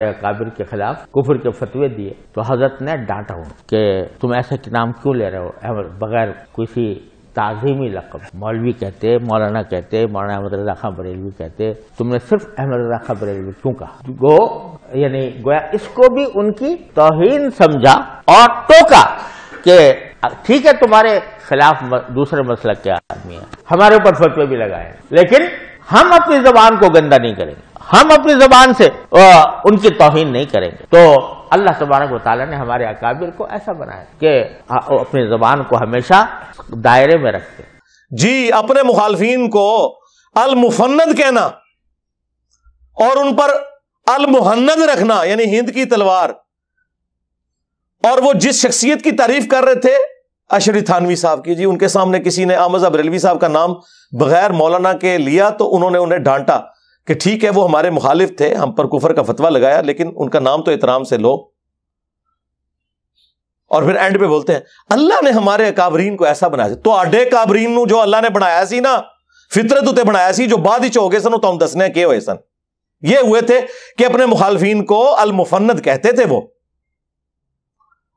काबिर के खिलाफ कुफर के फतवे दिए तो हजरत ने डांटा हूँ कि तुम ऐसे नाम क्यों ले रहे हो बगैर किसी ताज़ीमी लकब मौलवी कहते मौलाना कहते मौलाना अहमद रजा खां बरेलवी कहते तुमने सिर्फ अहमद रजा खां बरेलवी क्यों कहा गो यानी गोया इसको भी उनकी तोहन समझा और टोका के ठीक है तुम्हारे खिलाफ दूसरे मसल के आदमी है हमारे ऊपर फतवे भी लगाए लेकिन हम अपनी जबान को गंदा नहीं करेंगे हम अपनी जबान से उनकी तोहिन नहीं करेंगे तो अल्लाह तबारक वाली ने हमारे अकाबिर को ऐसा बनाया कि अपनी जबान को हमेशा दायरे में रखते जी अपने मुखालफिन को अलमुफन्नद कहना और उन पर अलमुहन्नद रखना यानी हिंद की तलवार और वो जिस शख्सियत की तारीफ कर रहे थे अशरी थानवी साहब की जी उनके सामने किसी ने आमजा बरेलवी साहब का नाम बगैर मौलाना के लिया तो उन्होंने उन्हें डांटा कि ठीक है वो हमारे मुखालिफ थे हम पर कुफर का फतवा लगाया लेकिन उनका नाम तो इतराम से लो और फिर एंड पे बोलते हैं अल्लाह ने हमारे काबरीन को ऐसा बनाया तो आडे काबरीन जो अल्लाह ने बनाया सी ना फितरत उते बनाया सी जो बाद हो गए सन तो हम दसने के हुए सन ये हुए थे कि अपने मुखालफीन को अलमुफन्नत कहते थे वो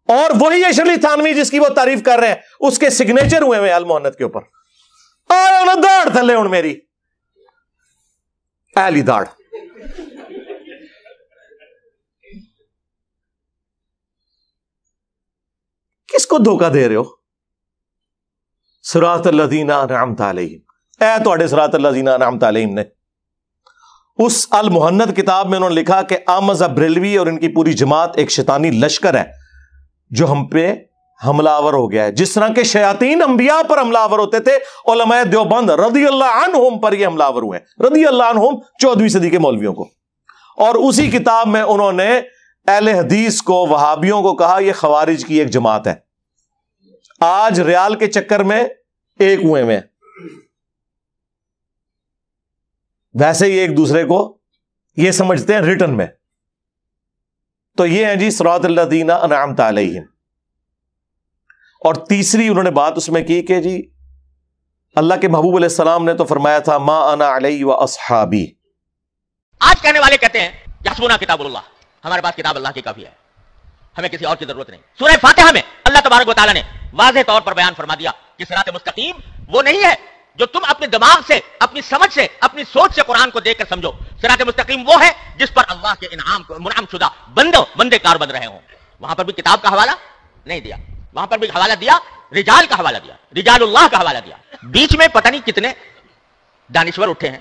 और वही अशरली थानवी जिसकी वो तारीफ कर रहे हैं उसके सिग्नेचर हुए हैं अल मोहन्नत के ऊपर उन्हें दाड़ थले हूं मेरी एली दाड़ किसको धोखा दे रहे हो सरात लदीना राम तालीम ए थोड़े सरात लदीना राम तालीम ने उस अल मुहन्नत किताब में उन्होंने लिखा कि आमज अब्रेलवी और इनकी पूरी जमात एक शैतानी लश्कर है जो हम पे हमलावर हो गया है जिस तरह के शयातीन अंबिया पर हमलावर होते थे ओलमय देवबंद रदी अल्लाह पर ये हमलावर हुए रदी अल्लाह चौदहवीं सदी के मौलवियों को और उसी किताब में उन्होंने एल हदीस को वहाबियों को कहा यह खवारिज की एक जमात है आज रियाल के चक्कर में एक हुए में वैसे ही एक दूसरे को यह समझते हैं रिटर्न में तो ये है जी सरातल्लादीना अनाम तलहिम और तीसरी उन्होंने बात उसमें की कि जी अल्लाह के महबूब सलाम ने तो फरमाया था मा अना अलई व असहाबी आज कहने वाले कहते हैं यसमुना किताब हमारे पास किताब अल्लाह की काफी है हमें किसी और की जरूरत नहीं सूर्य फातिहा में अल्लाह तबारक ने वाजह तौर पर बयान फरमा दिया कि सरात मुस्तकीम वो नहीं है जो तुम अपने दिमाग से अपनी समझ से अपनी सोच से कुरान को देखकर समझो सिरात मुस्तकीम वो है जिस पर अल्लाह के इनाम मुनाम शुदा बंदो बंदे कार बन रहे हो वहां पर भी किताब का हवाला नहीं दिया वहां पर भी हवाला दिया रिजाल का हवाला दिया रिजाल का हवाला दिया बीच में पता नहीं कितने दानिश्वर उठे हैं